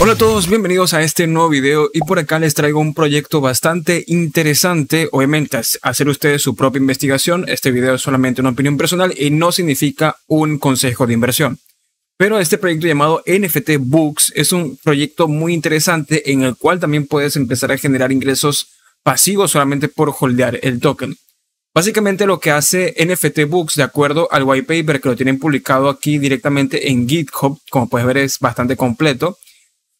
Hola a todos, bienvenidos a este nuevo video y por acá les traigo un proyecto bastante interesante, obviamente hacer ustedes su propia investigación, este video es solamente una opinión personal y no significa un consejo de inversión. Pero este proyecto llamado NFT Books es un proyecto muy interesante en el cual también puedes empezar a generar ingresos pasivos solamente por holdear el token. Básicamente lo que hace NFT Books, de acuerdo al white paper que lo tienen publicado aquí directamente en GitHub, como puedes ver es bastante completo,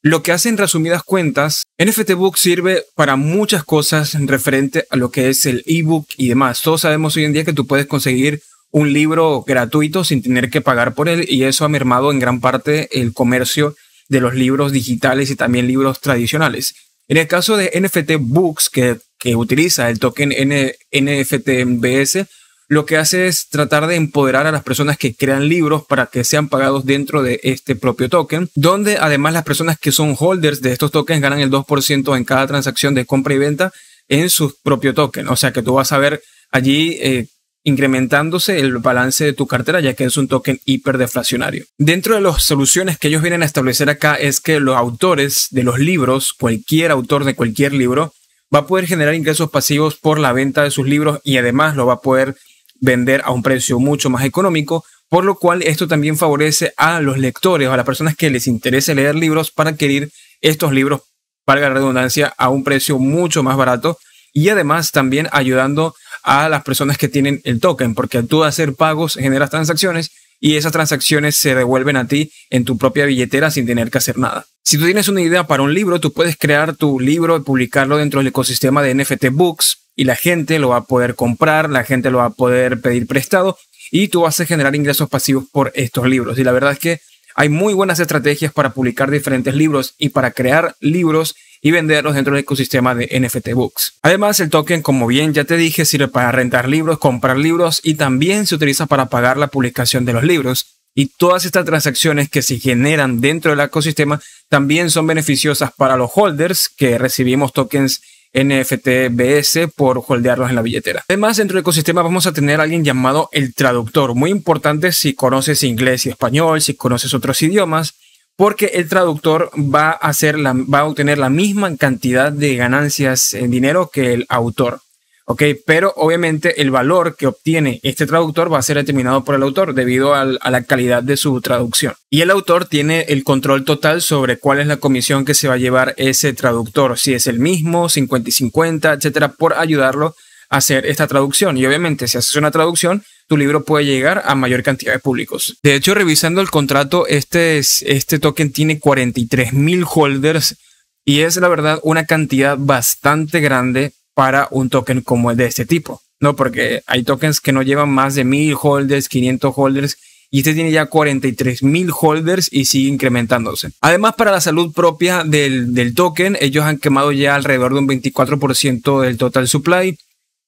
lo que hace en resumidas cuentas, NFT Books sirve para muchas cosas referente a lo que es el ebook y demás. Todos sabemos hoy en día que tú puedes conseguir un libro gratuito sin tener que pagar por él y eso ha mermado en gran parte el comercio de los libros digitales y también libros tradicionales. En el caso de NFT Books, que, utiliza el token N NFTBS, lo que hace es tratar de empoderar a las personas que crean libros para que sean pagados dentro de este propio token, donde además las personas que son holders de estos tokens ganan el 2% en cada transacción de compra y venta en su propio token. O sea que tú vas a ver allí eh, incrementándose el balance de tu cartera, ya que es un token hiperdeflacionario. Dentro de las soluciones que ellos vienen a establecer acá es que los autores de los libros, cualquier autor de cualquier libro, va a poder generar ingresos pasivos por la venta de sus libros y además lo va a poder vender a un precio mucho más económico, por lo cual esto también favorece a los lectores o a las personas que les interese leer libros para adquirir estos libros, para la redundancia, a un precio mucho más barato y además también ayudando a las personas que tienen el token, porque tú hacer pagos generas transacciones y esas transacciones se devuelven a ti en tu propia billetera sin tener que hacer nada. Si tú tienes una idea para un libro, tú puedes crear tu libro y publicarlo dentro del ecosistema de NFT Books, y la gente lo va a poder comprar, la gente lo va a poder pedir prestado y tú vas a generar ingresos pasivos por estos libros. Y la verdad es que hay muy buenas estrategias para publicar diferentes libros y para crear libros y venderlos dentro del ecosistema de NFT Books. Además, el token, como bien ya te dije, sirve para rentar libros, comprar libros y también se utiliza para pagar la publicación de los libros. Y todas estas transacciones que se generan dentro del ecosistema también son beneficiosas para los holders que recibimos tokens NFTBS por holdearlos en la billetera. Además, dentro del ecosistema vamos a tener a alguien llamado el traductor, muy importante si conoces inglés y español, si conoces otros idiomas, porque el traductor va a, hacer la, va a obtener la misma cantidad de ganancias en dinero que el autor. ¿ok? Pero obviamente el valor que obtiene este traductor va a ser determinado por el autor debido a la calidad de su traducción. Y el autor tiene el control total sobre cuál es la comisión que se va a llevar ese traductor, si es el mismo, 50 y 50, etcétera, por ayudarlo a hacer esta traducción. Y obviamente si haces una traducción, tu libro puede llegar a mayor cantidad de públicos. De hecho, revisando el contrato, este, este token tiene 43 mil holders. Y es la verdad una cantidad bastante grande para un token como el de este tipo, ¿no? Porque hay tokens que no llevan más de 1000 holders, 500 holders, y este tiene ya 43000 holders y sigue incrementándose. Además, para la salud propia del, del token, ellos han quemado ya alrededor de un 24% del total supply.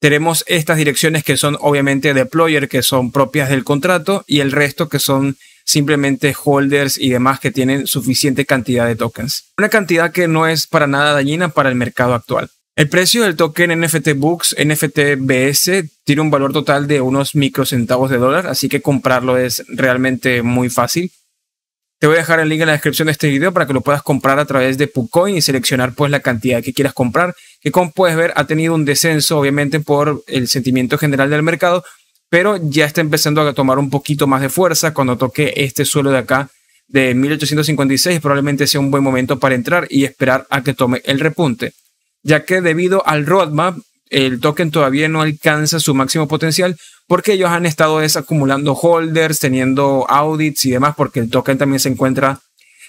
Tenemos estas direcciones que son obviamente deployer, que son propias del contrato, y el resto que son simplemente holders y demás que tienen suficiente cantidad de tokens. Una cantidad que no es para nada dañina para el mercado actual. El precio del token NFT Books, NFTBS, tiene un valor total de unos microcentavos de dólar, así que comprarlo es realmente muy fácil. Te voy a dejar el link en la descripción de este video para que lo puedas comprar a través de Pucoin y seleccionar pues la cantidad que quieras comprar, que como puedes ver ha tenido un descenso obviamente por el sentimiento general del mercado, pero ya está empezando a tomar un poquito más de fuerza cuando toque este suelo de acá de 1856, probablemente sea un buen momento para entrar y esperar a que tome el repunte ya que debido al roadmap, el token todavía no alcanza su máximo potencial porque ellos han estado acumulando holders, teniendo audits y demás, porque el token también se encuentra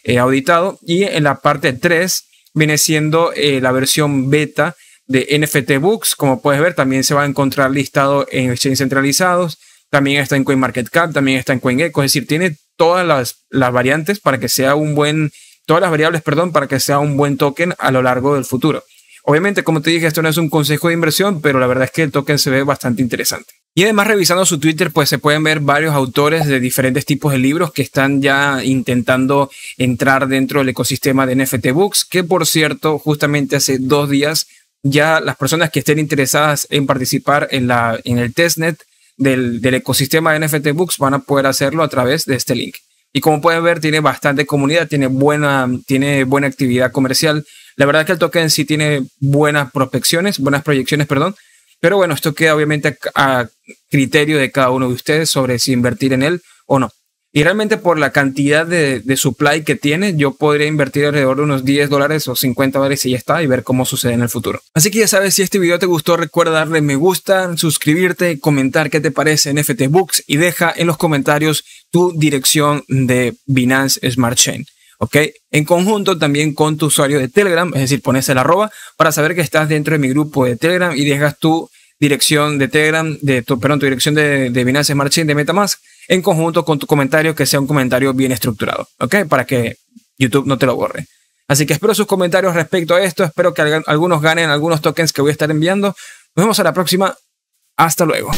eh, auditado. Y en la parte 3 viene siendo eh, la versión beta de NFT Books. Como puedes ver, también se va a encontrar listado en exchanges centralizados. También está en CoinMarketCap, también está en CoinGecko. Es decir, tiene todas las, las variantes para que sea un buen, todas las variables, perdón, para que sea un buen token a lo largo del futuro. Obviamente, como te dije, esto no es un consejo de inversión, pero la verdad es que el token se ve bastante interesante. Y además revisando su Twitter, pues se pueden ver varios autores de diferentes tipos de libros que están ya intentando entrar dentro del ecosistema de NFT Books, que por cierto, justamente hace dos días ya las personas que estén interesadas en participar en, la, en el testnet del, del ecosistema de NFT Books van a poder hacerlo a través de este link. Y como pueden ver, tiene bastante comunidad, tiene buena, tiene buena actividad comercial. La verdad es que el token sí tiene buenas prospecciones, buenas proyecciones, perdón. Pero bueno, esto queda obviamente a, criterio de cada uno de ustedes sobre si invertir en él o no. Y realmente por la cantidad de, de, supply que tiene, yo podría invertir alrededor de unos 10 dólares o 50 dólares y ya está, y ver cómo sucede en el futuro. Así que ya sabes, si este video te gustó, recuerda darle me gusta, suscribirte, comentar qué te parece NFT Books y deja en los comentarios tu dirección de Binance Smart Chain. ¿ok? En conjunto también con tu usuario de Telegram, es decir, pones el arroba para saber que estás dentro de mi grupo de Telegram y dejas tu dirección de Telegram, de tu, perdón, tu dirección de, de Binance Smart Chain de Metamask en conjunto con tu comentario, que sea un comentario bien estructurado, ¿ok? Para que YouTube no te lo borre. Así que espero sus comentarios respecto a esto, espero que algunos ganen algunos tokens que voy a estar enviando. Nos vemos a la próxima, hasta luego.